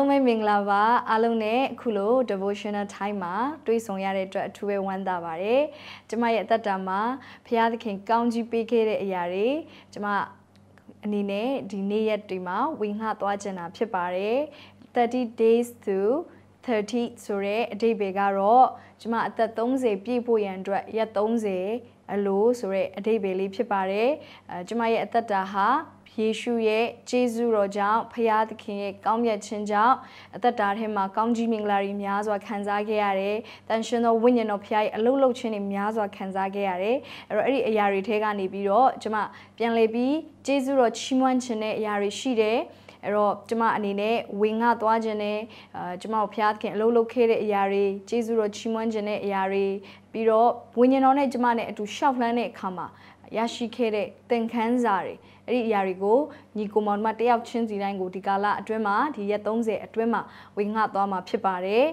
လုံးပဲမင်္ဂလာပါအားလုံးနဲ့အခုလို devotional time မှာတွေ့ဆုံရတဲ့အတွက်အထူးပဲဝမ်းသာပါတယ်ကျမရဲ့အသက်တာမှာဘုရားသခင်ကောင်းကြီးပေးခဲ့တဲ့အရာတွေကျမအနေနဲ့ဒီနေ့ရက်တွေမှာဝေငှသွားခြင်းတာဖြစ်ပါတယ်30 days to 30ဆိုတဲ့အဓိပ္ပာယ်ကတော့ကျမအသက်30ပြည့်ဖို့ရန်အတွက်ရက်30အလိုဆိုတဲ့အဓိပ္ပာယ်လေးဖြစ်ပါတယ်အဲကျမရဲ့အသက်တာဟာယေရှုရဲ့ဂျေဇုတော်ကြောင့်ဖခင်သခင်ရဲ့ကောင်းမြတ်ခြင်းကြောင့်အသက်တာထဲမှာကောင်းကြီးမင်္ဂလာတွေများစွာခံစားခဲ့ရတယ်။တန်ရှင်သောဝိညာဉ်တော်ဖခင်ရဲ့အလုလုခြင်းတွေများစွာခံစားခဲ့ရတယ်။အဲ့တော့အဲ့ဒီအရာတွေထဲကနေပြီးတော့ကျွန်မပြန်လည်ပြီးဂျေဇုတော်ချီးမွမ်းခြင်းတဲ့အရာတွေရှိတယ်။အဲ့တော့ကျမအနေနဲ့ဝင်ငှသွားခြင်းနဲ့အာကျမကိုဖျားသခင်အလုပ်လုပ်ခဲ့တဲ့အရာတွေကျေးဇူးတော်ချီးမွမ်းခြင်းတဲ့အရာတွေပြီးတော့ဝိညာဉ်တော်နဲ့ကျမနဲ့အတူရှောက်လှမ်းတဲ့အခါမှာရရှိခဲ့တဲ့သင်ခန်းစာတွေအဲ့ဒီအရာတွေကိုညီကိုမောင်တို့မတယောက်ချင်းစီတိုင်းကိုဒီကာလအတွင်းမှာဒီရက်30အတွင်းမှာဝေငှသွားမှာဖြစ်ပါတယ်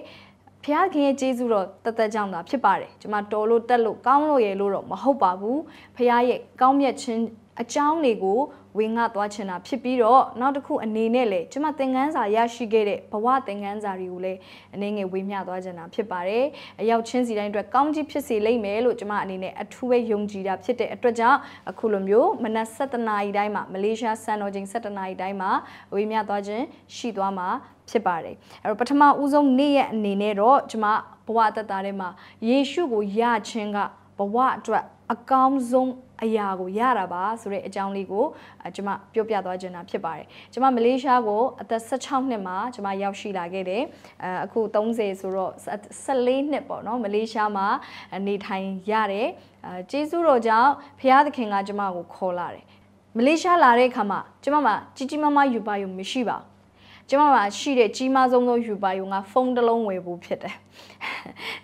ဖျားခင်ရဲ့ကျေးဇူးတော်တသက်ကြောင့်သာဖြစ်ပါတယ်ကျွန်မတော်လို့တက်လို့ကောင်းလို့ရလို့တော့မဟုတ်ပါဘူးဖျားရဲ့ကောင်းမြတ်ခြင်းအကြောင်းတွေကိုဝင်ငှသွားချင်တာဖြစ်ပြီးတော့နောက်တစ်ခုအနေနဲ့လည်းကျွန်မသင်ခန်းစာရရှိခဲ့တဲ့ဘဝသင်ခန်းစာတွေကိုလည်းအနေငယ်ဝေမျှသွားချင်တာဖြစ်ပါတယ်။အရောက်ချင်းစီတိုင်းအတွက်ကောင်းကြီးဖြစ်စေလိမ့်မယ်လို့ကျွန်မအနေနဲ့အထူးပဲယုံကြည်တာဖြစ်တဲ့အတွက်ကြောင့်အခုလိုမျိုးမနက်7:00နာရီတိုင်းမှာမလေးရှားစံတော်ချိန်7:00နာရီတိုင်းမှာဝေမျှသွားခြင်းရှိသွားမှာဖြစ်ပါတယ်အဲ့တော့ပထမဦးဆုံးနေ့ရက်အနေနဲ့တော့ကျွန်မဘဝအသက်တာထဲမှာယေရှုကိုယခြင်းကဘဝအတွက်အကောင်းဆုံးအရာကိုရတာပါဆိုတဲ့အကြောင်းလေးကိုကျွန်မပြောပြသွားချင်တာဖြစ်ပါတယ်ကျွန်မမလေးရှားကိုအသက်16နှစ်မှာကျွန်မရောက်ရှိလာခဲ့တယ်အခု30ဆိုတော့14နှစ်ပေါ့နော်မလေးရှားမှာနေထိုင်ရတယ်ကျေးဇူးတော်ကြောင့်ဖခင်သခင်က ကျွန်မကိုခေါ်လာတယ်မလေးရှားလာတဲ့အခါမှာကျွန်မမှာကြီးကြီးမားမားယူပါယူမရှိပါဘူးကျမမှာရှိတဲ့ကြီးမားဆုံးသောယူပါယုံကဖုန်းတစ်လုံးဝယ်ဖို့ဖြစ်တယ်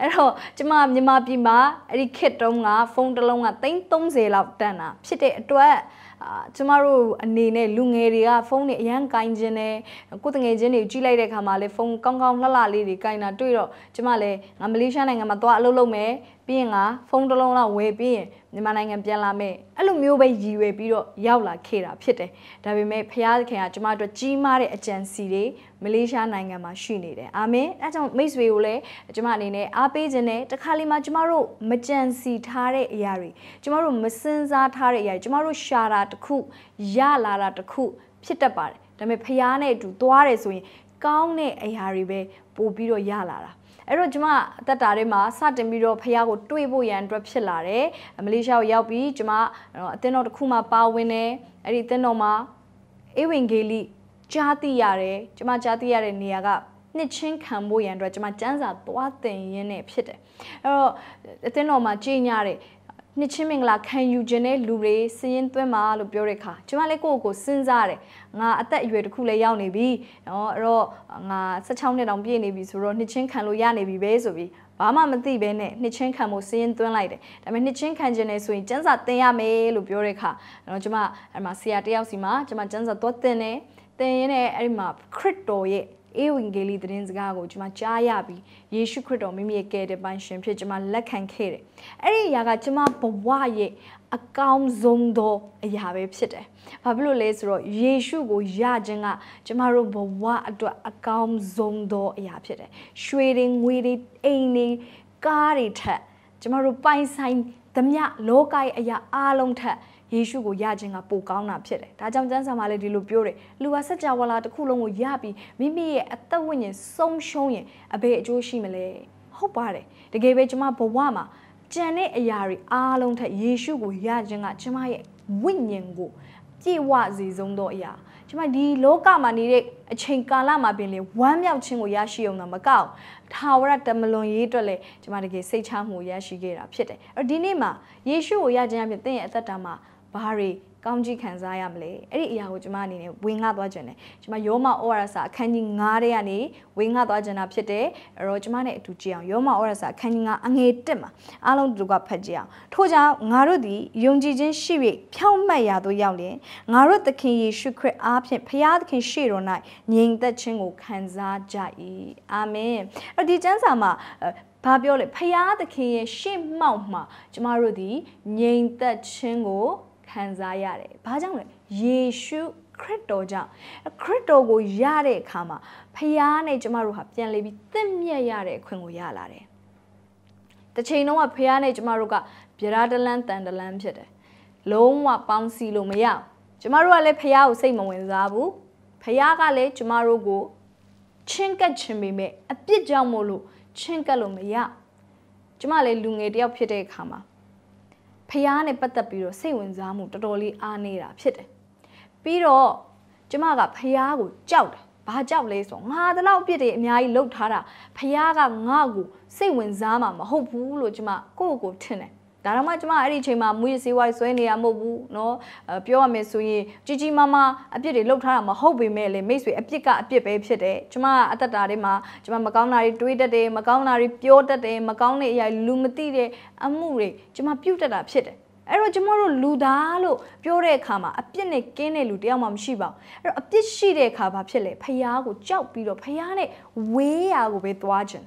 အဲ့တော့ကျမမြန်မာပြည်မှာအဲ့ဒီခစ်တုံးကဖုန်းတစ်လုံးက330လောက်တန်တာ ဖြစ်တဲ့အတွက်ကျမတို့အနေနဲ့လူငယ်တွေကဖုန်းတွေအရန်ကင်ခြင်းနဲ့ကိုယ်တငယ်ချင်းတွေကြီးလိုက်တဲ့ခါမှာလေဖုန်းကောင်းကောင်းလှလှလေးတွေကင်တာတွေ့တော့ကျမလည်းငါမလေးရှားနိုင်ငံမှာသွားအလုပ်လုပ်မယ်ပြီးရင်ကဖုန်းတစ်လုံးလောက်ဝယ်ပြီးရင်မြန်မာနိုင်ငံပြန်လာမယ်အဲ့လိုမျိုးပဲရည်ရွယ်ပြီးတော့ရောက်လာခဲ့တာဖြစ်တယ်ဒါပေမဲ့ဖခင်ကကျွန်မတို့ကြီးမားတဲ့အကြံစီတွေမလေးရှားနိုင်ငံမှာရှိနေတယ်အာမင်အဲကြောင့်မိတ်ဆွေကိုလည်းကျွန်မအနေနဲ့အားပေးခြင်းနဲ့တခါလေမှကျွန်မတို့မကြံစီထားတဲ့အရာတွေကျွန်မတို့မစင်စားထားတဲ့အရာတွေကျွန်မတို့ရှာတာတစ်ခုရလာတာတစ်ခု ဖြစ်တတ်ပါတယ်ဒါပေမဲ့ဖခင်နဲ့အတူသွားတယ်ဆိုရင် ကောင်းတဲ့အရာတွေပဲပို့ပြီးတော့ရလာတာအဲ့တော့ကျမအသက်တာထဲမှာစတင်ပြီးတော့ဖះကိုတွေးဖို့ရန်အတွက်ဖြစ်လာတယ်မလေးရှားကိုရောက်ပြီးကျမအသင်းတော်တစ်ခုမှပါဝင်တယ်အဲ့ဒီအသင်းတော်မှာအေဝင်ဂေလိကြားသိရတယ်ကျမကြားသိရတဲ့နေရာက နှစ်ချင်းခံဖို့ရန်အတွက်ကျမစံစာသွားတင်ရင်းနဲ့ဖြစ်တယ်အဲ့တော့အသင်းတော်မှာကြည်ညာတယ်နှစ်ချင်းမင်္ဂလာခံယူခြင်းတဲ့လူတွေစည်ရင်သွင်းပါလို့ပြောတဲ့အခါကျမလည်းကိုယ့်ကိုစဉ်းစားတယ်ငါအသက်အရွယ်တစ်ခုလည်းရောက်နေပြီနော်အဲ့တော့ငါ16နှစ်တောင်ပြည့်နေပြီဆိုတော့နှစ်ချင်းခံလို့ရနေပြီပဲဆိုပြီးဘာမှမသိဘဲနဲ့နှစ်ချင်းခံဖို့စည်ရင်သွင်းလိုက်တယ်ဒါပေမဲ့နှစ်ချင်းခံခြင်းနဲ့ဆိုရင်စံစာတင်ရမယ်လို့ပြောတဲ့အခါနော်ကျမအဲ့မှာဆရာတယောက်စီမှာကျမစံစာသွားတင်တယ်တင်ရင်းနဲ့အဲ့ဒီမှာခရစ်တော်ရဲ့အေဝံဂေလိသတင်းစကားကိုကျွန်မကြားရပြီးယေရှုခရစ်တော်မိမိရဲ့ကယ်တင်ပိုင်ရှင်ဖြစ်ကျွန်မလက်ခံခဲ့တယ်။အဲ့ဒီအရာကကျွန်မဘဝရဲ့အကောင်းဆုံးသောအရာပဲဖြစ်တယ်။ဘာဖြစ်လို့လဲဆိုတော့ယေရှုကိုယခြင်းကကျမတို့ဘဝအတွက်အကောင်းဆုံးသော အရာဖြစ်တယ်။ရွှေတွေငွေတွေအိမ်တွေကားတွေထက် ကျမတို့ပိုင်ဆိုင်သမျှလောကရဲ့အရာအလုံးထက်ယေရှုကိုယခြင်းကပိုကောင်းတာဖြစ်တယ်ဒါကြောင့်ကျမ်းစာမှာလည်းဒီလိုပြောတယ်လူဟာစัจ java လာတစ်ခုလုံးကိုယပြီးမိမိရဲ့အသက်ဝိညာဉ်ဆုံးရှုံးရင်အဘယ်အကျိုးရှိမလဲဟုတ်ပါတယ်တကယ်ပဲကျမဘဝမှာကြံတဲ့အရာတွေအားလုံးထက်ယေရှုကိုယခြင်းကကျမရဲ့ဝိညာဉ်ကိုကြည်ဝစေဆုံးသောအရာကျမဒီလောကမှာနေတဲ့အချိန်ကာလမှာပင်လေဝမ်းမြောက်ခြင်းကိုရရှိအောင်တော့မကောက်ထာဝရတမလွန်ရေးအတွက်လေကျမတကယ်စိတ်ချမှုရရှိခဲ့တာဖြစ်တယ်အဲ့ဒီနေ့မှာယေရှုကိုရခြင်းအပြင်သင်ရဲ့အသက်တာမှာဘာတွေကောင်းကြီးခံစားရမလဲအဲ့ဒီအရာကိုကျွန်မအနေနဲ့ဝေငှသွားခြင်းတယ်ကျွန်မယောမဩရစာအခန်းကြီး9တဲ့ကနေဝေငှသွားခြင်းတာဖြစ်တယ်အဲ့တော့ကျွန်မနဲ့အတူကြည့်အောင်ယောမဩရစာအခန်းကြီး9အငယ်1မှာအားလုံးတို့ကဖတ်ကြအောင်ထို့ကြောင့်ငါတို့သည်ယုံကြည်ခြင်းရှိ၍ဖြောင့်မတ်ရာသို့ရောက်လျင်ငါတို့သခင်ယေရှုခရစ်အားဖြင့်ဖျားသခင် ရှေ့တော်၌ငြိမ်သက်ခြင်းကိုခံစားကြ၏အာမင်အဲ့ဒီကျမ်းစာမှာဘာပြောလဲဖျားသခင်ရဲ့ရှေ့မှောက်မှာကျမတို့ဒီငြိမ်သက်ခြင်းကိုခံစားရတယ်။ဘာကြောင့်လဲ။ယေရှုခရစ်တော်ကြောင့်ခရစ်တော်ကိုရတဲ့အခါမှာဖခင်နဲ့ကျမတို့ဟာပြန်လည်ပြီးတင့်မြတ်ရတဲ့အခွင့်ကိုရလာတယ်။တစ်ချိန်လုံးကဖခင်နဲ့ကျမတို့ကဗျရာတလန်းတန်တလန်းဖြစ်တယ်။လုံးဝပေါင်းစည်းလို့မရဘူး။ကျမတို့ကလည်းဖခင်ကိုစိတ်မဝင်စားဘူး။ဖခင်ကလည်းကျမတို့ကိုချင်းကပ်ခြင်းပေမဲ့အပြစ်ကြောင့်မို့လို့ချင်းကပ်လို့မရ။ကျမလည်းလူငယ်တယောက်ဖြစ်တဲ့အခါမှာဖះနဲ့ပတ်သက်ပြီးတော့စိတ်ဝင်စားမှုတော်တော်လေးအားနေတာဖြစ်တယ်ပြီးတော့ကျမကဖះကိုကြောက်တယ်ဘာကြောက်လဲဆိုငါတလောက်ပြစ်တွေအများကြီးလှုပ်ထားတာဖះကငါ့ကိုစိတ်ဝင်စားမှာမဟုတ်ဘူးလို့ကျမကိုယ့်ကိုထင်တယ်ဒါတော့မှကျမအဲ့ဒီအချိန်မှာမူရစီဝိုင်းဆွဲနေရမဟုတ်ဘူးเนาะပြောရမယ်ဆိုရင်ကြီးကြီးမားမားအပြစ်တွေလုပ်ထားတာမဟုတ်ပေမဲ့လေမိတ်ဆွေအပြစ်ကအပြစ်ပဲဖြစ်တယ်ကျမအသက်တာထဲမှာကျမမကောင်းတာတွေတွေးတတ်တယ်မကောင်းတာတွေပြောတတ်တယ်မကောင်းတဲ့အရာလူမသိတဲ့အမှုတွေကျမပြုတ်တတ်တာဖြစ်တယ်အဲ့တော့ကျမတို့လူသားလို့ပြောတဲ့အခါမှာအပြစ်နဲ့ကင်းတဲ့လူတယောက်မှမရှိပါဘူးအဲ့တော့အပြစ်ရှိတဲ့အခါဘာဖြစ်လဲဖះကိုကြောက်ပြီးတော့ဖះနဲ့ဝေးရာကိုပဲသွားခြင်း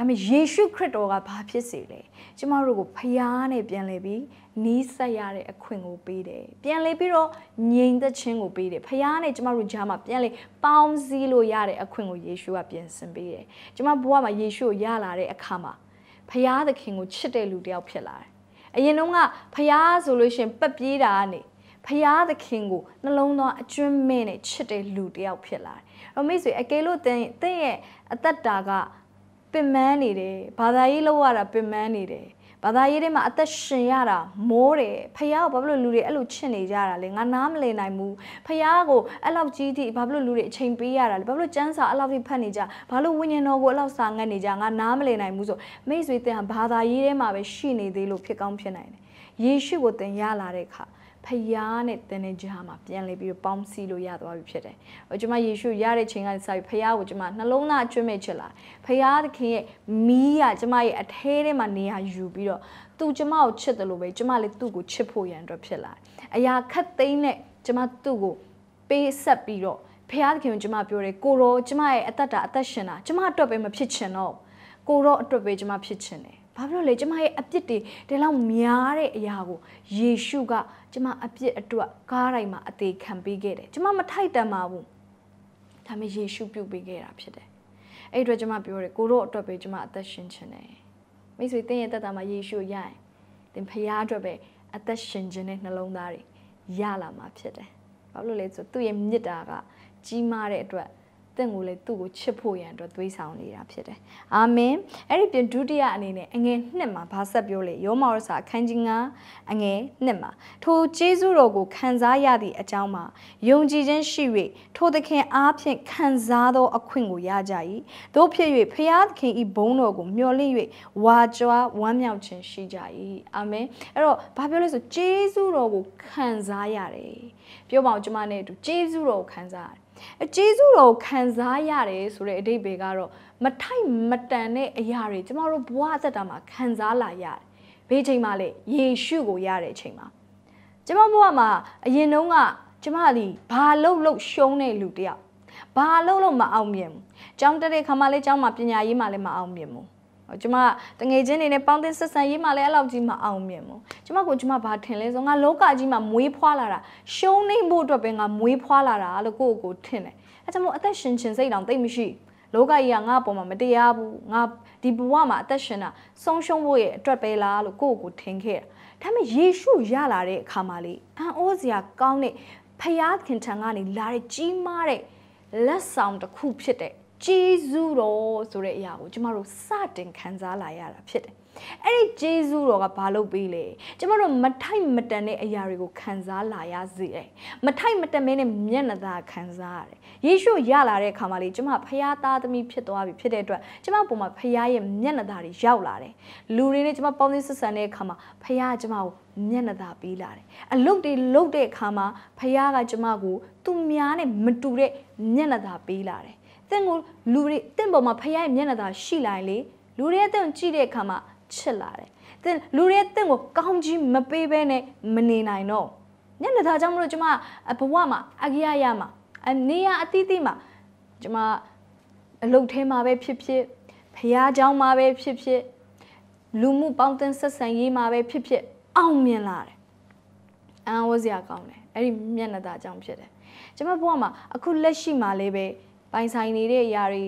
ဒါပေမဲ့ယေရှုခရစ်တော်ကဘာဖြစ်စေလဲကျမတို့ကိုဖျားနဲ့ပြန်လဲပြီးနီးဆက်ရတဲ့အခွင့်ကိုပေးတယ်ပြန်လဲပြီးတော့ငြိမ်သက်ခြင်းကိုပေးတယ်ဖျားနဲ့ကျမတို့ကြားမှာပြန်လဲပေါင်းစည်းလို့ရတဲ့အခွင့်ကိုယေရှုကပြန်ဆင်ပေးတယ်ကျမဘဝမှာယေရှုကိုရလာတဲ့အခါမှာဖျားသခင်ကိုချစ်တဲ့လူတစ်ယောက်ဖြစ်လာတယ်အရင်တုန်းကဖျားဆိုလို့ရှင်ပက်ပြေးတာကနေဖျားသခင်ကိုနှလုံးသားအကျွမ်းမဲ့နဲ့ချစ်တဲ့လူတစ်ယောက်ဖြစ်လာတယ်။တော့မိတ်ဆွေအကယ်လို့တင့်ရဲ့အသက်တာကပင်မန်းနေတယ်ဘာသာရေးလောက်ရတာပင်မန်းနေတယ်ဘာသာရေးထဲမှာအသက်ရှင်ရတာမိုးတယ်ဖះကိုဘာဖြစ်လို့လူတွေအဲ့လိုချစ်နေကြတာလဲငါနားမလည်နိုင်ဘူးဖះကိုအဲ့လောက်ကြီးထိဘာဖြစ်လို့လူတွေအချိန်ပေးရတာလဲဘာဖြစ်လို့စန်းစာအဲ့လောက်ထိဖတ်နေကြဘာလို့ဝိညာဉ်တော်ကိုအဲ့လောက်စာငတ်နေကြငါနားမလည်နိုင်ဘူးဆိုမိတ်ဆွေတင်ဟာဘာသာရေးထဲမှာပဲရှိနေသေးလို့ဖြစ်ကောင်းဖြစ်နိုင်တယ်ယေရှုကိုတင်ရလာတဲ့အခါဖယားနဲ့သင်တဲ့ကြားမှာပြန်လဲပြီးတော့ပေါင်းစည်းလို့ရသွားပြီဖြစ်တယ်။ကျွန်မယေရှုရတဲ့ချိန်ကနေစပြီးဖယားကိုကျွန်မနှလုံးသားအကျွတ်မဲ့ချစ်လာ။ဖယားသခင်ရဲ့မီးကကျွန်မရဲ့အထဲထဲမှာနေရာယူပြီးတော့သူကျွန်မကိုချစ်တယ်လို့ပဲကျွန်မလည်းသူ့ကိုချစ်ဖို့ရန်အတွက်ဖြစ်လာ။အရာခက်သိမ်းနဲ့ကျွန်မသူ့ကိုပေးဆက်ပြီးတော့ဖယားသခင်ကိုကျွန်မပြောတယ်ကိုရောကျွန်မရဲ့အသက်တာအသက်ရှင်တာကျွန်မအတွက်ပဲမဖြစ်ချင်တော့ကိုရောအတွက်ပဲကျွန်မဖြစ်ချင်တယ်။ဘာဖြစ်လို့လဲကျမရဲ့အပြစ်တွေဒီလောက်များတဲ့အရာကိုယေရှုကကျမအပြစ်အတွက်ဂါးတိုင်းမှာအသေးခံပေးခဲ့တယ်ကျမမထိုက်တန်ပါဘူးဒါပေမဲ့ယေရှုပြုပေးခဲ့တာဖြစ်တယ်အဲ့အတွက်ကျမပြောတယ်ကိုတို့အတွက်ပဲကျမအသက်ရှင်ချင်တယ်မိတ်ဆွေတင်းရဲ့တက်တာမှာယေရှုရရင်တင်ဖရားအတွက်ပဲအသက်ရှင်ခြင်းနဲ့နှလုံးသားတွေရလာမှာဖြစ်တယ်ဘာလို့လဲဆိုသူ့ရဲ့မြစ်တာကကြီးမားတဲ့အတွက်တင့်ကိုလည်းသူ့ကိုချစ်ဖို့ရန်အတွက်သွေးဆောင်နေတာဖြစ်တယ်။အာမင်။အဲ့ဒီပြင်ဒုတိယအနေနဲ့အငယ်နှစ်မှာဘာဆက်ပြောလဲ။ယောမရစာအခန်းကြီး9အငယ်နှစ်မှာထိုကျေးဇူးတော်ကိုခံစားရသည့်အကြောင်းမှာယုံကြည်ခြင်းရှိ၍ထိုသခင်အားဖြင့်ခံစားသောအခွင့်ကိုရကြ၏။သို့ဖြစ်၍ဖျားသခင်ဤဘုန်းတော်ကိုမျှော်လင့်၍ဝါကြွားဝမ်းမြောက်ခြင်းရှိကြ၏။အာမင်။အဲ့တော့ဘာပြောလဲဆိုကျေးဇူးတော်ကိုခံစားရတယ်။ပြောပါဦးကျမနဲ့အတူကျေးဇူးတော်ကိုခံစားရတယ်အကျေးဇူးတော်ခံစားရတယ်ဆိုတဲ့အဓိပ္ပာယ်ကတော့ မထိုက်မတန်တဲ့အရာတွေကျမတို့ဘဝအသက်တာမှာခံစားလာရတယ်။ဘေးချိန်မှာလေယေရှုကိုရတဲ့အချိန်မှာကျမဘဝမှာအရင်တုန်းကကျမသည်ဘာလို့လို့ရှုံးတဲ့လူတယောက်ဘာလို့လို့မအောင်မြင်ဘူး။ကျောင်းတက်တဲ့ခါမှလည်းကျောင်းမှာပညာရေးမှာလည်းမအောင်မြင်ဘူး။ကျမတငယ်ချင်းတွေနဲ့ပေါင်းသင်းဆက်ဆံရေးမှလည်းအဲ့လောက်ကြီးမအောင်မြင်ဘူးကျမကိုကျမဘာထင်လဲဆိုငါလောကကြီးမှာမွေးဖွားလာတာရှုံးနိမ့်ဖို့အတွက်ပဲငါမွေးဖွားလာတာလို့ကိုယ့်ကိုယ်ထင်တယ်အဲကြောင့်မို့အသက်ရှင်ခြင်းစိတ်တောင်တိတ်မရှိလောကကြီးကငါ့အပေါ်မှာမတရားဘူးငါဒီဘဝမှာအသက်ရှင်တာဆုံးရှုံးဖို့ရဲ့အတွက်ပဲလားလို့ကိုယ့်ကိုယ်ထင်ခဲ့တာဒါပေမဲ့ယေရှုရလာတဲ့အခါမှာလေအံ့ဩစရာကောင်းတဲ့ဖယားခင်ထံကနေလာတဲ့ကြီးမားတဲ့လက်ဆောင်တစ်ခုဖြစ်တဲ့ကျေးဇူးတော်ဆိုတဲ့အရာကိုကျမတို့စတင်ခံစားလာရတာဖြစ်တယ်။အဲ့ဒီကျေးဇူးတော်ကဘာလို့ပေးလဲ။ကျမတို့မထိုက်မတန်တဲ့အရာတွေကိုခံစားလာရစေတယ်။မထိုက်မတန်မဲနဲ့မျက်နှာသာခံစားရတယ်။ယေရှုရလာတဲ့အခါမှာလေကျမဖခင်သားသမီးဖြစ်သွားပြီဖြစ်တဲ့အတွက်ကျမပုံမှာဖခင်ရဲ့မျက်နှာသာတွေရောက်လာတယ်။လူတွေနဲ့ကျမပေါင်းသင်းဆက်ဆံတဲ့အခါမှာဖခင်ကကျမကိုမျက်နှာသာပေးလာတယ်။အလုတ်တွေလုတ်တဲ့အခါမှာဖခင်ကကျမကိုသူများနဲ့မတူတဲ့မျက်နှာသာပေးလာတယ်တင့်ကိုလူတွေတင့်ပေါ်မှာဖခင်ရဲ့မျက်နှာသာရှိလာရင်လေလူတွေရဲ့တင့်ကိုကြည့်တဲ့အခါမှာချစ်လာတယ်။တင့်လူတွေရဲ့တင့်ကိုကောင်းကြီးမပေးဘဲနဲ့မနေနိုင်တော့။မျက်နှာသာကြောင့်မလို့ကျွန်မဘဝမှာအကြရရမှာအနေရအတိအတိမှာကျွန်မအလုတ်ထဲမှာပဲဖြစ်ဖြစ်ဖះเจ้าမှာပဲဖြစ်ဖြစ်လူမှုပေါင်းသင်းဆက်ဆံရေးမှာပဲဖြစ်ဖြစ် အောင်မြင်လာတယ်အံဝစရာကောင်းတယ်အဲ့ဒီမျက်နှာသာကြောင့်ဖြစ်တယ်ကျွန်မဘဝမှာအခုလက်ရှိမှာလည်းပဲပိုင်ဆိုင်နေတဲ့အရာတွေ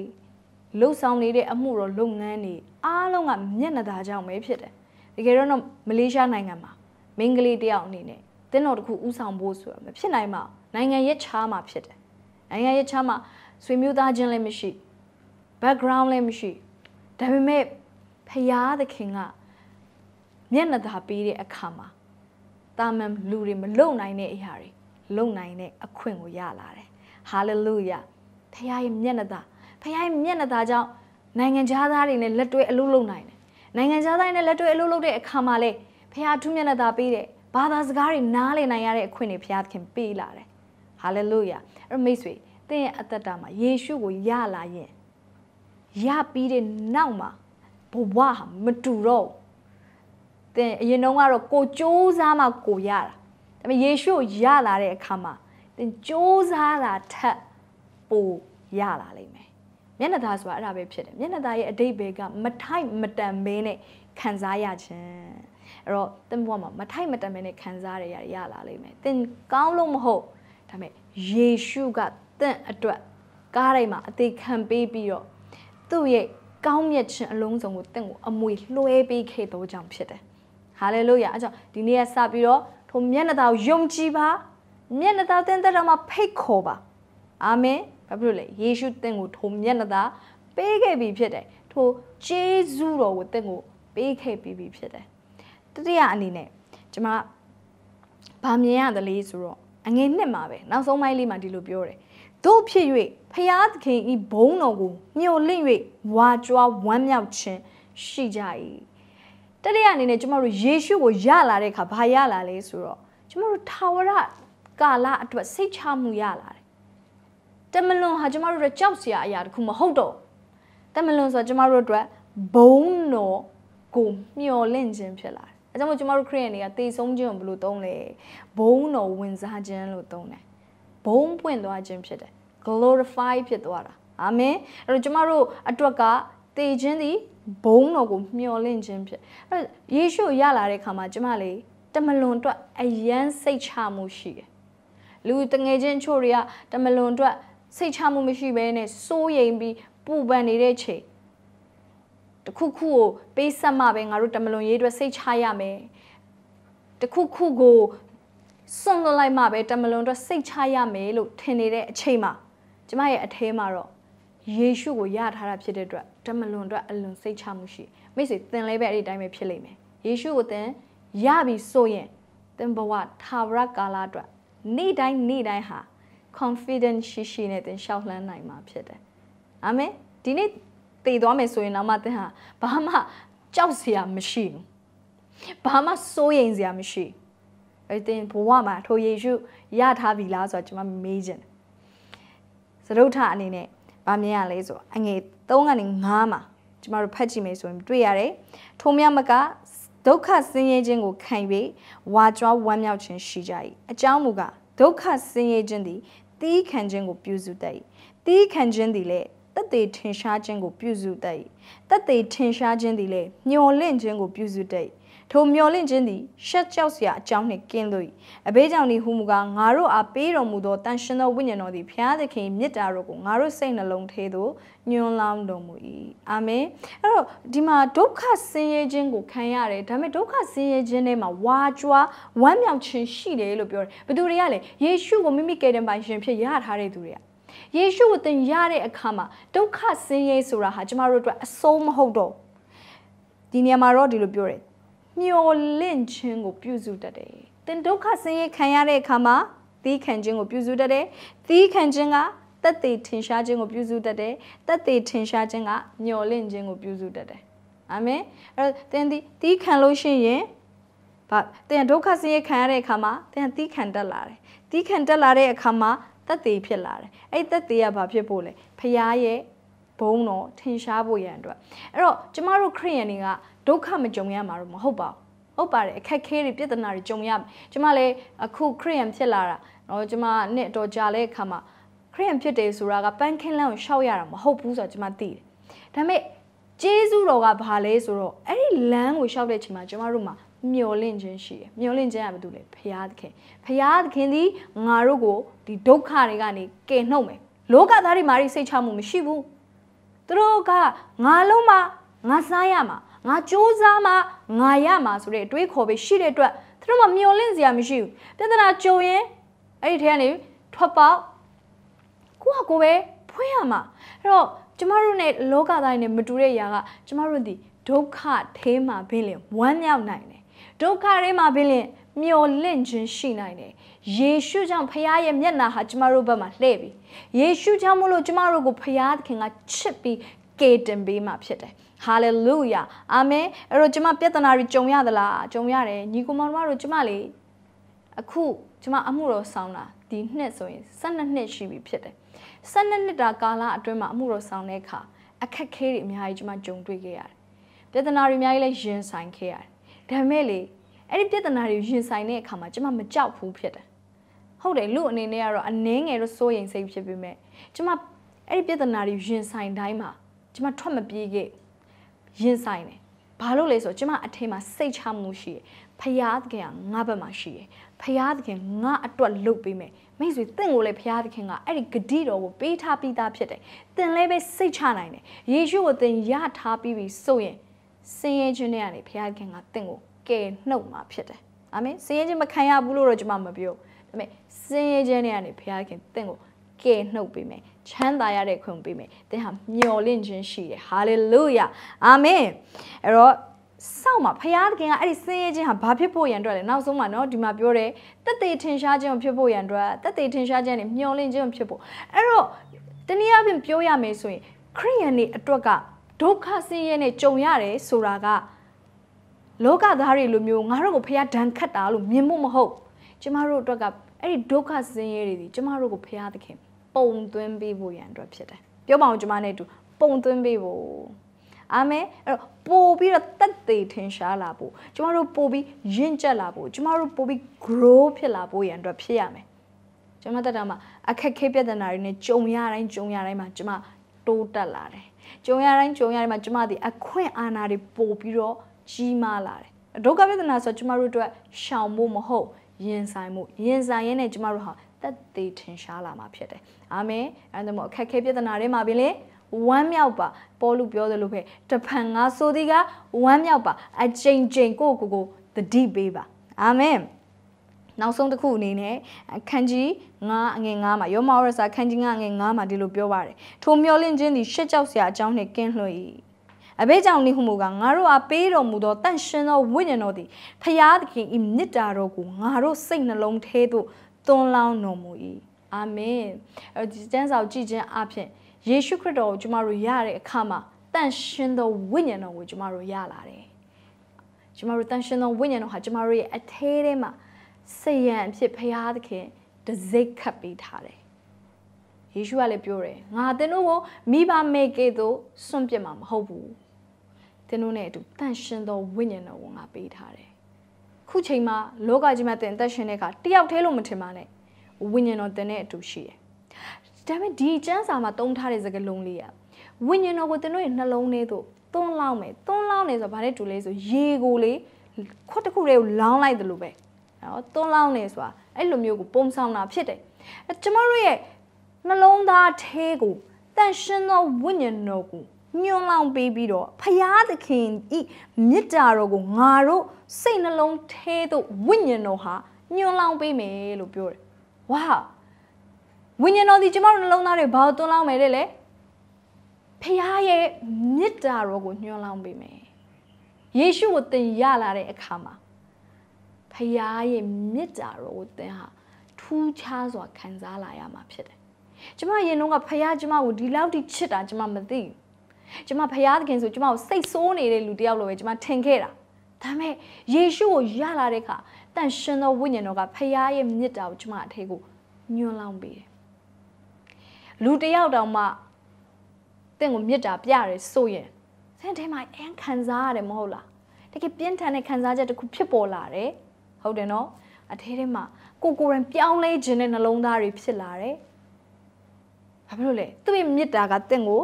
လှုပ်ဆောင်နေတဲ့အမှုတော်လုပ်ငန်းတွေအားလုံးကမျက်နှာသာကြောင့်ပဲဖြစ်တယ်တကယ်တော့မလေးရှားနိုင်ငံမှာမင်းကလေးတယောက်အနေနဲ့တင်းတော်တစ်ခုဥဆောင်ဖို့ဆိုတာမဖြစ်နိုင်ပါနိုင်ငံရဲ့ခြားမှာဖြစ်တယ်နိုင်ငံရဲ့ခြားမှာဆွေမျိုးသားချင်းလည်းမရှိ background လည်းမရှိဒါပေမဲ့ဖရာသခင်ကမျက်နှာသာပေးတဲ့အခါမှာတာမန်လူတွေမလုံနိုင်တဲ့အရာတွေလုံနိုင်တဲ့အခွင့်ကိုရလာတယ် hallelujah ဖခင်ရဲ့မျက်နှာသားဖခင်ရဲ့မျက်နှာသားကြောင့်နိုင်ငံခြားသားတွေနဲ့လက်တွဲအလုပ်လုပ်နိုင်တယ်နိုင်ငံခြားသားတွေနဲ့လက်တွဲအလုပ်လုပ်တဲ့အခါမှာလေဖခင်ထူးမျက်နှာသားပေးတယ်ဘာသာစကားတွေနားလည်နိုင်ရတဲ့အခွင့်တွေဖခင်ပေးလာတယ်ဟာလေလုယာအဲ့မိတ်ဆွေသင်ရဲ့အသက်တာမှာယေရှုကိုယလာရင်ရပြီးတဲ့နောက်မှာဘဝဟာမတူတော့သင်အရင်တုန်းကတော့ကိုစူးစမ်းမှကိုရတာဒါပေမဲ့ယေရှုကိုယလာတဲ့အခါမှာသင်စူးစမ်းတာထက်ပိုရလာလိမ့်မယ်မျက်နှာသားဆိုတာအဲ့ဒါပဲဖြစ်တယ်မျက်နှာသားရဲ့အတိတ်ဘဲကမထိုက်မတန်ဘဲနဲ့ခံစားရခြင်းအဲ့တော့သင်ဘဝမှာမထိုက်မတန်ဘဲနဲ့ခံစားရရရလာလိမ့်မယ်သင်ကောင်းလို့မဟုတ်ဒါပေမဲ့ယေရှုကသင်အတွက်ကားတိုင်းမှာအသေးခံပေးပြီးတော့သူ့ရဲ့ကောင်းမြတ်ခြင်းအလုံးစုံကိုတင့်ကိုအမွေလွှဲပေးခဲ့သောကြောင့်ဖြစ်တယ်။ဟာလေလုယာအဲကြောင့်ဒီနေ့ကစပြီးတော့ထိုမျက်နှာသာကိုယုံကြည်ပါမျက်နှာသာသင်တဲ့တော်မှာဖိတ်ခေါ်ပါ အာမင်။ဘာဖြစ်လို့လဲယေရှုတင့်ကိုထိုမျက်နှာသာ ပေးခဲ့ပြီဖြစ်တယ်ထိုဂျေဇုတော်ကိုတင့်ကို ပေးခဲ့ပြီဖြစ်တယ်တတိယအနေနဲ့ကျွန်မဗာမြင်ရတယ်လေဆိုတော့အငယ်နှစ်မှာပဲနောက်ဆုံးပိုင်းလေးမှာဒီလိုပြောတယ်တို့ဖြစ်၍ဖျားသခင်ဤဘုန်းတော်ကိုမျှော်လင့်၍ဝါကြွားဝမ်းမြောက်ခြင်းရှိကြ၏တတိယအနေနဲ့ကျွန်တော်တို့ယေရှုကိုရလာတဲ့အခါဘာရလာလဲဆိုတော့ကျွန်တော်တို့ထာဝရကာလအတွက်စိတ်ချမှုရလာတယ်တမလွန်ဟာကျမတို့အတွက်ကြောက်စရာအရာတခုမဟုတ်တော့တမလွန်ဆိုကျမတို့အတွက်ဘုံတော်ကိုမျောလင့်ခြင်းဖြစ်လာတယ်အဲကြောင့်မို့ကျမတို့ခရစ်ယာန်တွေကတည်ဆုံးခြင်းကိုဘယ်လိုသုံးလဲဘုံတော်ဝင်စားခြင်းလို့သုံးတယ်ဘုံပွင့်သွားခြင်းဖြစ်တယ် glorify ဖြစ်သွားတာအာမင်အဲ့တော့ကျမတို့အတွက်ကတည်ခြင်းသည်ဘုံတော်ကိုမျောလင့်ခြင်းဖြစ်အဲ့ယေရှုရလာတဲ့အခါမှာကျမလေးတမလွန်အတွက်အယမ်းစိတ်ချမှုရှိတယ်လူတငယ်ချင်းချို့တွေကတမလွန်အတွက်စိတ်ချမှုမရှိဘဲနဲ့စိုးရိမ်ပြီးပူပန်နေတဲ့ချိန်တခုခုကိုပေးဆက်မှပဲငါတို့တမလွန်ရေးအတွက်စိတ်ချရမယ်တခုခုကိုစွန့်လွတ်လိုက်မှပဲတမလွန်အတွက်စိတ်ချရမယ်လို့ထင်နေတဲ့အချိန်မှာကျမရဲ့အထဲမှာတော့ယေရှုကိုယထားတာဖြစ်တဲ့အတွက်တမလွန်အတွက်အလွန်စိတ်ချမှုရှိမိစေသင်လည်းပဲအဲ့ဒီတိုင်းပဲဖြစ်လိမ့်မယ်ယေရှုကိုသင်ရပြီဆိုရင်သင်ဘဝထာဝရကာလအတွက်နေ့တိုင်းနေ့တိုင်းဟာ confidence ရှိရှိနဲ့သင်ရှောက်လှမ်းနိုင်မှာဖြစ်တယ်။အာမင်။ဒီနေ့တည်သွားမယ်ဆိုရင်တော့မှသင်ဟာဘာမှကြောက်စရာမရှိဘူး။ဘာမှစိုးရိမ်စရာမရှိဘူး။အဲ့တင်ဘဝမှာထိုယေရှုရထားပြီလားဆိုတော့ကျွန်မမေးခြင်း။သရုတ်ထအနေနဲ့ဗာမြင်ရလဲဆိုအငွေ3ကနေ9မှာကျွန်တော်တို့ဖတ်ကြည့်မယ်ဆိုရင်တွေ့ရတယ်။ထိုမြမကဒုက္ခဆင်းရဲခြင်းကိုခံ၍ဝါကြွားဝမ်းမြောက်ခြင်းရှိကြ၏။အကြောင်းမူကားဒုက္ခဆင်းရဲခြင်းသည်တီးခံခြင်းကိုပြုစုတတ်၏တီးခံခြင်းသည်လည်းတသက်ထင်ရှားခြင်းကိုပြုစုတတ်၏တသက်ထင်ရှားခြင်းသည်လည်းမျော်လင့်ခြင်းကိုပြုစုတတ်၏ထိုမျောလင့်ခြင်းသည်ရှက်ကြောက်စရာအကြောင်းနှင့်ကင်းလို့၏အဘေးကြောင့်ဒီဟူမူကားငါတို့အားပေးတော်မူသောတန်ရှင်သောဝိညာဉ်တော်သည်ဖျားသခင်မြစ်တာတို့ကိုငါတို့စိတ်နှလုံးထဲသို့ညွှန်းလောင်းတော်မူ၏အာမင်အဲ့တော့ဒီမှာဒုက္ခဆင်းရဲခြင်းကိုခံရတယ်ဒါပေမဲ့ဒုက္ခဆင်းရဲခြင်းထဲမှာဝါကြွားဝမ်းမြောက်ခြင်းရှိတယ်လို့ပြောတယ်ဘသူတွေကလဲယေရှုကိုမိမိကယ်တင်ပိုင်ရှင်ဖြစ်ရထားတဲ့သူတွေကယေရှုကိုသင်ရတဲ့အခါမှာဒုက္ခဆင်းရဲဆိုတာဟာကျမတို့အတွက်အဆုံးမဟုတ်တော့ဒီနေရာမှာတော့ဒီလိုပြောတယ်မျောလင့်ခြင်းကိုပြုစုတတ်တယ်။သင်ဒုက္ခဆင်းရဲခံရတဲ့အခါမှာသီးခံခြင်းကိုပြုစုတတ်တယ်။သီးခံခြင်းကတက်သေးထင်ရှားခြင်းကိုပြုစုတတ်တယ်။တက်သေးထင်ရှားခြင်းကမျောလင့်ခြင်းကိုပြုစုတတ်တယ်။အာမင်။အဲ့တော့သင်ဒီသီးခံလို့ရှိရင်ဗာသင်ဒုက္ခဆင်းရဲခံရတဲ့အခါမှာသင်သီးခံတတ်လာတယ်။သီးခံတတ်လာတဲ့အခါမှာတက်သေးဖြစ်လာတယ်။အဲ့တက်သေးကဘာဖြစ်ဖို့လဲ။ဖရားရဲ့ဘုံတော်ထင်ရှားဖို့ရန်အတွက်အဲ့တော့ကျမတို့ခရိယန်တွေကဒုက္ခမကြုံရမှာတော့မဟုတ်ပါဘူးဟုတ်ပါတယ်အခက်ခဲတွေပြဿနာတွေကြုံရမယ်ကျမလည်းအခုခရီးယန်ဖြစ်လာတာတော့ကျမနှစ်တော်ကြာတဲ့အခါမှာခရီးယန်ဖြစ်တယ်ဆိုတာကပန်းခင်းလန်းကိုရှောက်ရတာမဟုတ်ဘူးဆိုတော့ကျမသိတယ်ဒါပေမဲ့ကျေးဇူးတော်ကဘာလဲဆိုတော့အဲ့ဒီလမ်းကိုရှောက်တဲ့ချိန်မှာကျမတို့မှာမျောလင့်ခြင်းရှိတယ်မျောလင့်ခြင်းကဘာတူလဲဖရာသခင်ဖရာသခင်ဒီငါတို့ကိုဒီဒုက္ခတွေကနေကယ်နှုတ်မယ်လောကသားတွေမှာစိတ်ချမှုမရှိဘူးသူတို့ကငါလုံးမှာငါစားရမှာငါစူးစမ်းမှငါရမှာဆိုတဲ့အတွေးခေါ်ပြီးရှိတဲ့အတွက်သူတို့မှမျောလင့်စရာမရှိဘူးပြဿနာကြုံရင်အဲ့ဒီထဲကနေထွက်ပေါက်ကိုကကိုပဲဖွင့်ရမှာအဲ့တော့ကျမတို့ ਨੇ လောကသားနဲ့မတူတဲ့အရာက ကျမတို့ဒီဒုက္ခထဲမှာဘင်းလင်ဝမ်းမြောက်နိုင်တယ်ဒုက္ခထဲမှာဘင်းလင် မျောလင့်ခြင်းရှိနိုင်တယ်ယေရှုကြောင့်ဖခင်ရဲ့မျက်နှာဟာကျမတို့ဘက်မှာလှည့်ပြီယေရှုကြောင့်မလို့ကျမတို့ကိုဖခင်သခင်ကချစ်ပြီးကယ်တင်ပေးมาဖြစ်တယ်ဟာလေလုယာအာမင်အဲ့တော့ကျမပြဿနာတွေကြုံရသလားကြုံရတယ်ညီကောင်မတို့ကျမလေအခုကျမအမှုတော်ဆောင်တာဒီနှစ်ဆိုရင်12နှစ်ရှိပြီဖြစ်တယ်12နှစ်တာ ကာလအတွင်းမှာအမှုတော်ဆောင်တဲ့အခါအခက်ခဲတွေအများကြီးကျမကြုံတွေ့ခဲ့ရတယ်ပြဿနာတွေအများကြီးလည်းရင်ဆိုင်ခဲ့ရတယ်ဒါပေမဲ့လေအဲ့ဒီပြဿနာတွေရင်ဆိုင်တဲ့အခါမှာကျမမကြောက်ဘူးဖြစ်တယ်ဟုတ်တယ်လူအနေနဲ့ကတော့အနည်းငယ်တော့စိုးရိမ်စိတ်ဖြစ်ပေမဲ့ကျမအဲ့ဒီပြဿနာတွေရင်ဆိုင်တိုင်းမှာကျမထွက်မပြေးခဲ့ရင်ဆိုင်တယ်။ဘာလို့လဲဆိုတော့ကျမအထင်မှာစိတ်ချမှုရှိတယ်။ဖရာသခင်ကငါဘက်မှာရှိတယ်။ဖရာသခင်ငါအတွက်လုပ်ပေးမယ်။မိတ်ဆွေတင့်ကိုလည်းဖရာသခင်ကအဲ့ဒီဂတိတော်ကိုပေးထားပြီးသားဖြစ်တယ်။တင်လည်းပဲစိတ်ချနိုင်တယ်။ယေရှုကိုတင်ရထားပြီးပြီဆိုရင်စင်ရဲ့ခြင်းနဲ့ကနေဖရာသခင်ကတင့်ကိုကယ်နှုတ်မှာဖြစ်တယ်။အာမင်စင်ရဲ့ခြင်းမခံရဘူးလို့တော့ကျမမပြော။ဒါပေမဲ့စင်ရဲ့ခြင်းနဲ့ကနေဖရာသခင်တင့်ကိုကယ်နှုတ်ပေးမယ်။ချမ်းသာရတဲ့ခွင့်ပေးမယ်သင်ဟာမျှော်လင့်ခြင်းရှိတယ်ဟာလေလုယာအာမင်အဲ့တော့စောင့်မှာဖရာသခင်ကအဲ့ဒီဆင်းရဲခြင်းဟာဘာဖြစ်ဖို့ရန်အတွက်လဲနောက်ဆုံးမှာเนาะဒီမှာပြောတယ်တက်တေထင်ရှားခြင်းဖြစ်ဖို့ရန်အတွက်တက်တေထင်ရှားခြင်းနဲ့မျောလင့်ခြင်းဖြစ်ဖို့အဲ့တော့တနည်းအားဖြင့်ပြောရမယ်ဆိုရင်ခရိယန်တွေအတွက်ကဒုက္ခဆင်းရဲနဲ့ကြုံရတယ်ဆိုတာကလောကသားတွေလိုမျိုးငါတို့ကိုဖရာဒဏ်ခတ်တာလို့မြင်မှုမဟုတ်ကျမတို့အတွက်ကအဲ့ဒီဒုက္ခဆင်းရဲတွေဒီကျမတို့ကိုဖရာသခင်ပုံသွင်းပေးဖို့ရန်အတွက်ဖြစ်တယ်ပြောပါအောင်ကျွန်မနဲ့တူပုံသွင်းပေးဖို့အာမင်အဲ့တော့ပို့ပြီးတော့တက်သေးထင်ရှားလာဖို့ကျမတို့ပို့ပြီးရင့်ကျက်လာဖို့ကျမတို့ပို့ပြီး grow ဖြစ်လာဖို့ရန်အတွက်ဖြစ်ရမယ်ကျမတက်တာမှာအခက်ခဲပြဿနာတွေနဲ့ကြုံရတိုင်းကြုံရတိုင်းမှာကျမတိုးတက်လာတယ်ကြုံရတိုင်းကြုံရတိုင်းမှာကျမဒီအခွင့်အာဏာတွေပို့ပြီးတော့ကြီးမားလာတယ်ဒုက္ခပြဿနာဆိုကျမတို့အတွက်ရှောင်ဖို့မဟုတ်ရင်ဆိုင်မှုရင်ဆိုင်ရင်းနဲ့ကျမတို့ဟာသက်သေထင်ရှားလာမှာဖြစ်တယ်။အာမင်။အဲဒါမို့အခက်ခဲပြဿနာတွေမှာပင်လေဝမ်းမြောက်ပါပေါ်လူပြောသလိုပဲတဖန်ငါဆိုသည်ကဝမ်းမြောက်ပါ အချိန်ချင်းကိုကိုကိုသတိပေးပါ။အာမင်။နောက်ဆုံးတစ်ခုအနေနဲ့ခန်းကြီး9အငယ်9မှာယောမဝရစာခန်းကြီး9အငယ်9မှာဒီလိုပြောပါတယ်ထိုမျောလင့်ခြင်းသည်ရှစ်ကြောက်စရာအကြောင်းနှင့်ကင်းလွှတ်၏အဘိကြောင့်နိဟုမူကငါတို့အားပေးတော်မူသောတန်ရှင်သောဝိညာဉ်တော်သည်ဖျားသခင်၏မြစ်တာတော်ကိုငါတို့စိတ်နှလုံးထဲသို့သွန်းလောင်းတော်မူ၏အာမင်အဲဒီစံစာကိုကြည်ခြင်းအပြင်ယေရှုခရစ်တော်ကိုကျမတို့ရတဲ့အခါမှာတန်ရှင်သောဝိညာဉ်တော်ကိုကျမတို့ရလာတယ်ကျမတို့တန်ရှင်သောဝိညာဉ်တော်ဟာကျမတို့ရဲ့အထဲထဲမှာစေရန်အဖြစ်ဖရာသခင်တစိတ်ခတ်ပေးထားတယ်ယေရှုကလည်းပြောတယ်ငါသင်တို့ကိုမိဘမေကေသို့စွန့်ပစ်မှာမဟုတ်ဘူးသင်တို့နဲ့အတူတန်ရှင်သောဝိညာဉ်တော်ကိုငါပေးထားတယ်ခုချိန်မှာလောကကြီးမှာတင်သက်ရှင်တဲ့အခါတယောက်တည်းလို့မထင်ပါနဲ့ဝိညာဉ်တော်တင်တဲ့အတူရှိတယ်။ဒါပေမဲ့ဒီကျမ်းစာမှာသုံးထားတဲ့စကားလုံးလေးကဝိညာဉ်တော်ကိုတင်တို့ရဲ့နှလုံးထဲသို့သွန်းလောင်းမယ်သွန်းလောင်းနေဆိုဗာနဲ့တူလေးဆိုရေကိုလေခွက်တစ်ခုတည်းကိုလောင်းလိုက်တယ်လို့ပဲနော်သွန်းလောင်းနေဆိုတာအဲ့လိုမျိုးကိုပုံဆောင်တာဖြစ်တယ်။အဲကျမတို့ရဲ့နှလုံးသားထဲကိုတန်ရှင်းသောဝိညာဉ်တော်ကိုညွန်လောင်ပေးပြီးတော့ဖရာသခင်ဤမေတ္တာတော်ကိုငါတို့စိတ်နှလုံးထဲသို့ဝိညာဉ်တော်ဟာညွန်လောင်ပေးမယ်လို့ပြောတယ်။ဝါဝိညာဉ်တော်ဒီကျမတို့နှလုံးသားတွေဘာလို့တွန်းလောင်းမယ်လဲဖရာရဲ့မေတ္တာတော်ကိုညွန်လောင်းပေးမယ်။ယေရှုကိုသင်ရလာတဲ့အခါမှာဖရာရဲ့မေတ္တာတော်ကိုသင်ဟာထူးခြားစွာခံစားလာရမှာဖြစ်တယ်။ကျမရင်တော့ကဖရာကျမကိုဒီလောက်ထိချစ်တာကျမမသိဘူးကျမဖရာသခင်ဆိုကျမကိုစိတ်ဆိုးနေတဲ့လူတယောက်လိုပဲကျမထင်ခဲ့တာဒါပေမဲ့ယေရှုကိုရလာတဲ့အခါတန်ရှင်သောဝိညာဉ်တော်ကဖရာရဲ့မြစ်တာကိုကျမအထဲကိုညွှန်းလောင်းပေးတယ်လူတယောက်တောင်မှတင့်ကိုမြစ်တာပြရတယ်ဆိုရင်ဆင်းထဲမှာအန်ခံစားရတယ်မဟုတ်လားတကယ်ပြင်းထန်တဲ့ခံစားချက်တစ်ခုဖြစ်ပေါ်လာတယ်ဟုတ်တယ်နော်အထဲထဲမှာကိုကိုရင်ပြောင်းလဲခြင်းတဲ့နှလုံးသားတွေဖြစ်လာတယ်ဘာဖြစ်လို့လဲသူ့ရဲ့မြစ်တာကတင့်ကို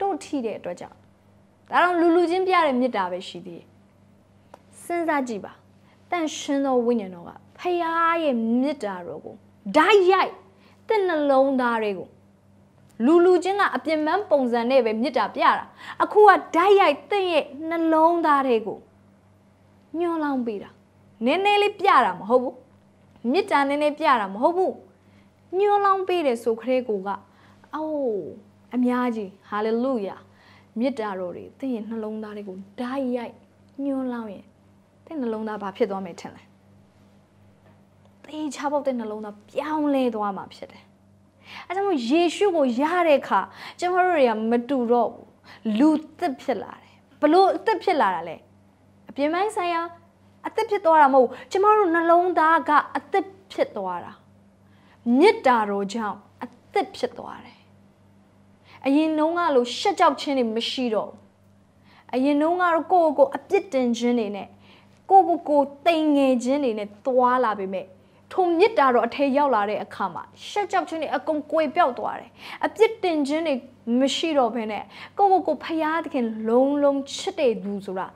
တုတ်ထိတဲ့အတွက်ကြောင့်ဒါတော့လူလူချင်းပြတဲ့မေတ္တာပဲရှိသေးတယ်စဉ်းစားကြည့်ပါတန်ရှင်သောဝိညာဉ်တော်ကဖရာရဲ့မေတ္တာတော်ကိုဓာတ်ရိုက်တဲ့နှလုံးသားတွေကိုလူလူချင်းကအပြင်းပန်းပုံစံနဲ့ပဲမေတ္တာပြတာအခုကဓာတ်ရိုက်တဲ့ရဲ့နှလုံးသားတွေကိုညှော်လောင်းပေးတာနည်းနည်းလေးပြတာမဟုတ်ဘူးမေတ္တာနည်းနည်းပြတာမဟုတ်ဘူးညှော်လောင်းပေးတယ်ဆိုခရဲကိုကအိုးအများကြီးဟာလေလုယာမေတ္တာတော်တွေသင်ရဲ့နှလုံးသားတွေကိုဓာတ်ရိုက်ညွှန်းလောင်းရင်သင်နှလုံးသားဘာဖြစ်သွားမယ်ထင်လဲသေချပေါက်တဲ့နှလုံးသားပြောင်းလဲသွားမှာဖြစ်တယ်အဲဒါကြောင့်ယေရှုကိုရတဲ့အခါကျမတို့တွေကမတူတော့ဘူးလူသစ်ဖြစ်လာတယ်ဘလို့အသစ်ဖြစ်လာတာလဲအပြင်းပိုင်းဆိုင်ရာအသစ်ဖြစ်သွားတာမဟုတ်ကျမတို့နှလုံးသားကအသစ်ဖြစ်သွားတာမေတ္တာတော်ကြောင့်အသစ်ဖြစ်သွားတယ်အရင်နှုံးကလို့ရှက်ကြောက်ခြင်းတွေမရှိတော့ဘူးအရင်နှုံးကတော့ကိုယ့်ကိုအပြစ်တင်ခြင်းတွေနဲ့ကိုယ့်ကိုကိုယ်တိမ်ငယ်ခြင်းတွေနဲ့သွားလာပေမဲ့ထုံမြစ်တာတော့အထေရောက်လာတဲ့အခါမှာရှက်ကြောက်ခြင်းတွေအကုန်ကွေပြောက်သွားတယ်အပြစ်တင်ခြင်းတွေမရှိတော့ဘဲနဲ့ကိုကိုကိုဖျားသခင်လုံးလုံးချစ်တဲ့သူဆိုတာ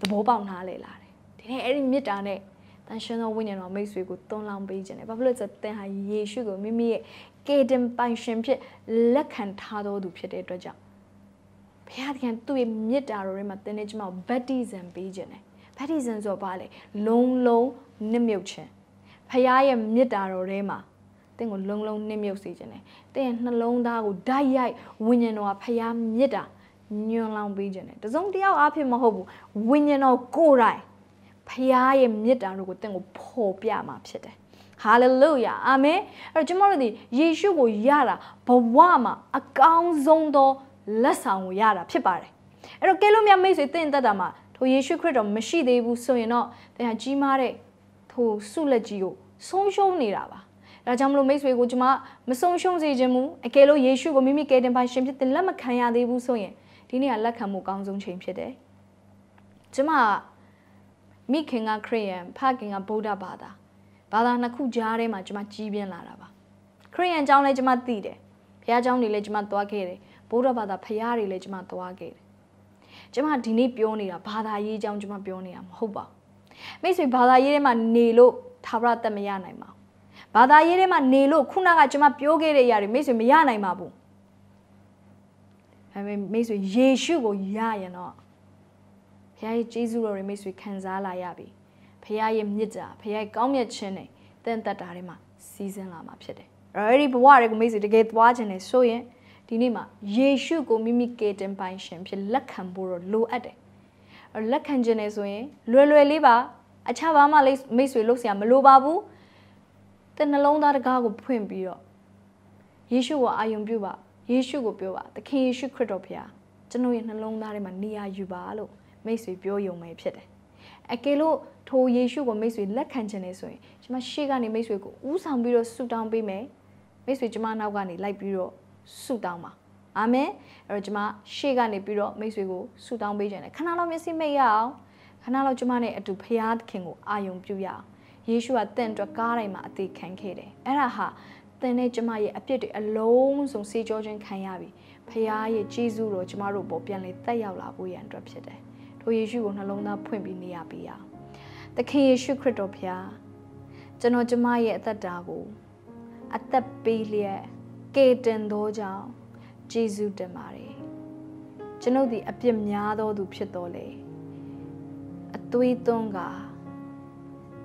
သဘောပေါက်နားလည်လာတယ်ဒီနေ့အဲ့ဒီမြစ်တာနဲ့တန်ရှင်သောဝိညာဉ်တော်မိတ်ဆွေကိုသွန်လောင်းပေးခြင်းတယ်ဘာဖြစ်လို့လဲဆိုတော့သင်ဟာယေရှုကိုမိမိရဲ့ကေတင်ပိုင်ရှင်ဖြစ်လက်ခံထားတော်သူဖြစ်တဲ့အတွက်ကြောင့်ဘုရားသခင်သူ့ရဲ့မြစ်တာတော်ထဲမှာသင်နဲ့ကျွန်မကိုဗတ္တိဇံပေးခြင်းတယ်ဗတ္တိဇံဆိုပါလေလုံလုံနစ်မြုပ်ခြင်းဘုရားရဲ့မြစ်တာတော်ထဲမှာသင်ကိုလုံလုံနစ်မြုပ်စေခြင်းတယ်သင်ရဲ့နှလုံးသားကိုဓာတ်ရိုက်ဝိညာဉ်တော်ကဘုရားမြစ်တာညွန်လောင်ပေးခြင်းတယ်တစုံတယောက်အဖြစ်မဟုတ်ဘူးဝိညာဉ်တော်ကိုယ်တိုင်ဘုရားရဲ့မြစ်တာတော်ကိုသင်ကိုဖော်ပြမှာဖြစ်တယ်ဟာလေလုယာအာမင်အဲ့တော့ကျွန်တော်တို့ဒီယေရှုကိုယတာဘဝမှာအကောင်းဆုံးသောလက်ဆောင်ကိုယတာဖြစ်ပါတယ်အဲ့တော့ကဲလို့မြတ်မိတ်ဆွေသင်တတ်တာမှာထိုယေရှုခရစ်တော်မရှိသေးဘူးဆိုရင်တော့သင်ဟာကြီးမားတဲ့ထိုဆုလက်ကြီးကိုဆုံးရှုံးနေတာပါဒါကြောင့်မလို့မိတ်ဆွေကိုကျွန်မမဆုံးရှုံးစေခြင်းမူအကယ်လို့ယေရှုကိုမိမိကယ်တင်ပါရှင်ဖြစ်တဲ့လက်မခံရသေးဘူးဆိုရင်ဒီနေ့ကလက်ခံမှုအကောင်းဆုံးချိန်ဖြစ်တယ်ကျွန်မမိခင်ကခရစ်ယာန်ဖခင်ကဗုဒ္ဓဘာသာဘာသာနှစ်ခုကြားထဲမှာကျွန်မကြီးပြင်းလာတာပါခရိယန်ကျောင်းလည်းကျွန်မသိတယ်ဘုရားကျောင်းတွေလည်းကျွန်မသွားခဲ့တယ်ဘုရားဘာသာဖရားတွေလည်းကျွန်မသွားခဲ့တယ်ကျွန်မဒီနေ့ပြောနေတာဘာသာရေးကျောင်းကျွန်မပြောနေတာမဟုတ်ပါဘူးမိတ်ဆွေဘာသာရေးထဲမှာနေလို့သာဝရတက်မရနိုင်ပါဘူးဘာသာရေးထဲမှာနေလို့ခုနကကျွန်မပြောခဲ့တဲ့အရာတွေမိတ်ဆွေမရနိုင်ပါဘူးအဲမိတ်ဆွေယေရှုကိုရရင်တော့ဘုရားရဲ့ကျေးဇူးတော်တွေမိတ်ဆွေခံစားလာရပြီဖရာရဲ့မြစ်တာဖရာရဲ့ကောင်းမြတ်ခြင်းတွေတင့်သက်တာတွေမှာစီးဆင်းလာမှာဖြစ်တယ်အဲ့ဒီဘဝတွေကိုမိတ်ဆွေတကယ်သွားခြင်းနဲ့ဆိုရင်ဒီနေ့မှာယေရှုကိုမိမိကယ်တင်ပိုင်ရှင်ဖြစ်လက်ခံဖို့တော့လိုအပ်တယ်လက်ခံခြင်းနဲ့ဆိုရင်လွယ်လွယ်လေးပါအခြားဘာမှမိတ်ဆွေလုပ်စရာမလိုပါဘူးတနှလုံးသားတကားကိုဖွင့်ပြီးတော့ယေရှုကိုအာယုံပြုပါယေရှုကိုပြောပါသခင်ယေရှုခရစ်တော်ဖခင်ကျွန်တော်ရဲ့နှလုံးသားထဲမှာနေရာယူပါလို့မိတ်ဆွေပြောယုံမယ်ဖြစ်တယ်အကယ်လို့ထိုယေရှုကိုမိတ်ဆွေလက်ခံခြင်းလေဆိုရင်ကျွန်မရှေ့ကနေမိတ်ဆွေကိုဥဆောင်ပြီးတော့ဆုတောင်းပေးမယ်မိတ်ဆွေကျွန်မနောက်ကနေလိုက်ပြီးတော့ဆုတောင်းပါအာမင်အဲ့တော့ကျွန်မရှေ့ကနေပြီးတော့မိတ်ဆွေကိုဆုတောင်းပေးခြင်းလေခဏလောက်မျက်စိမိတ်ရအောင်ခဏလောက်ကျွန်မနဲ့အတူဖရာသခင်ကိုအာယုံပြုရအောင်ယေရှုကတင့်အတွက်ကားတိုင်းမှာအသေးခံခဲ့တယ်အဲ့ဒါဟာသင်နဲ့ကျမရဲ့အပြစ်တွေအလုံးစုံစေကြောခြင်းခံရပြီ။ဖခင်ရဲ့ကြီးစုတော်ကျမတို့ပေါ်ပြန်လဲတက်ရောက်လာဖို့ရန်အတွက်ဖြစ်တယ်။ထိုယေရှုကိုနှလုံးသားဖွင့်ပြီးနေရပေးရသခင်ယေရှုခရစ်တော်ဖျားကျွန်တော်ကျမရဲ့အသက်တာကို အသက်ပေးလျက်ကယ်တင်သောကြောင့်ဂျေဇုတင်ပါတယ်ကျွန်ုပ်ဒီအပြစ်များသောသူ ဖြစ်တော်လေအသွေးသွန်းက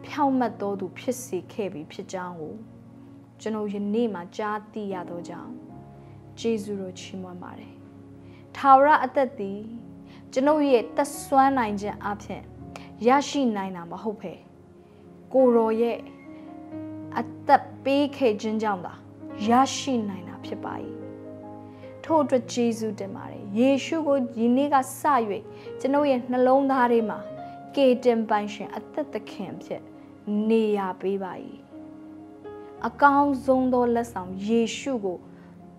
ဖြောင့်မတ်သောသူ ဖြစ်စေခဲ့ပြီ ဖြစ်ကြောင်းကိုကျွန်တော်ယနေ့မှကြားသိရသောကြောင့်ဂျေဇုတော်ချီးမွမ်းပါတယ်ထာဝရအသက်သည်ကျွန်ုပ်ရဲ့သက်စွမ်းနိုင်ခြင်းအပြင်ရရှိနိုင်တာမဟုတ်ပဲကိုရောရဲ့အသက်ပေးခဲ့ခြင်းကြောင့်သာရရှိနိုင်တာဖြစ်ပါ၏ထို့အတွက်ယေရှုတင်ပါတယ်ယေရှုကိုဒီနေ့ကစ၍ကျွန်ုပ်ရဲ့နှလုံးသားထဲမှာကေတင်ပိုင်ရှင် အသက်သခင်ဖြစ်နေရာပေးပါ၏အကောင်းဆုံးသောလက်ဆောင်ယေရှုကို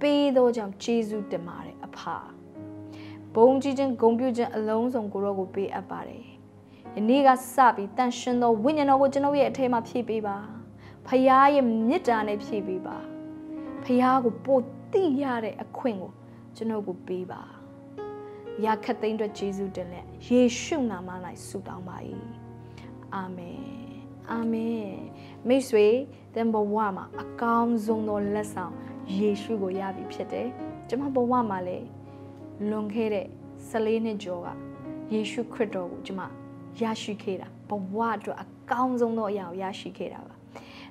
ပေးသောကြောင့်ယေရှုတင်ပါတယ်အဖာဘုံကြီးချင်းဂုံပြုခြင်းအလုံးစုံကိုတော့ကိုပေးအပ်ပါတယ်။ယနေ့ကစပြီးတန်ရှင်သောဝိညာဉ်တော်ကိုကျွန်တော်ရဲ့အထဲမှာဖြည့်ပေးပါ။ဖရာရဲ့မေတ္တာနဲ့ဖြည့်ပေးပါ။ဖရာကိုပို့တိရတဲ့အခွင့်ကိုကျွန်တော်ကိုပေးပါ။ရာခတ်သိမ်းအတွက်ယေရှုတင်လက်ယေရှုနာမ၌ဆုတောင်းပါ၏။အာမင်။အာမင်။မိတ်ဆွေတင်ဘဝမှာ အကောင်းဆုံးသောလက်ဆောင်ယေရှုကိုရပြီဖြစ်တယ်။ကျွန်မဘဝမှာလည်းလွန်ခဲ့တဲ့14နှစ်ကျော်ကယေရှုခရစ်တော်ကိုကျွန်မရရှိခဲ့တာဘဝအတွက်အကောင်းဆုံးသောအရာကိုရရှိခဲ့တာပါ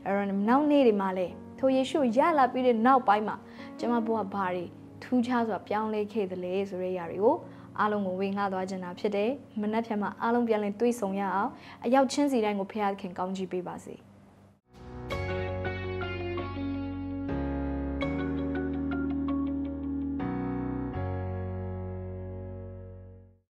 အဲ့တော့နောက်နေ့တွေမှာလဲထိုယေရှုရလာပြီးတဲ့နောက်ပိုင်းမှာကျွန်မဘဝဘာတွေထူးခြားစွာပြောင်းလဲခဲ့သလဲဆိုတဲ့အရာတွေကိုအားလုံးကိုဝေငှသွားကြတာဖြစ်တယ်မနှက်ဖြန်မှာအားလုံးပြန်လည်တွေ့ဆုံရအောင်အရောက်ချင်းစီတိုင်းကိုဖခင်ခင်ကောင်းချီးပေးပါစေ။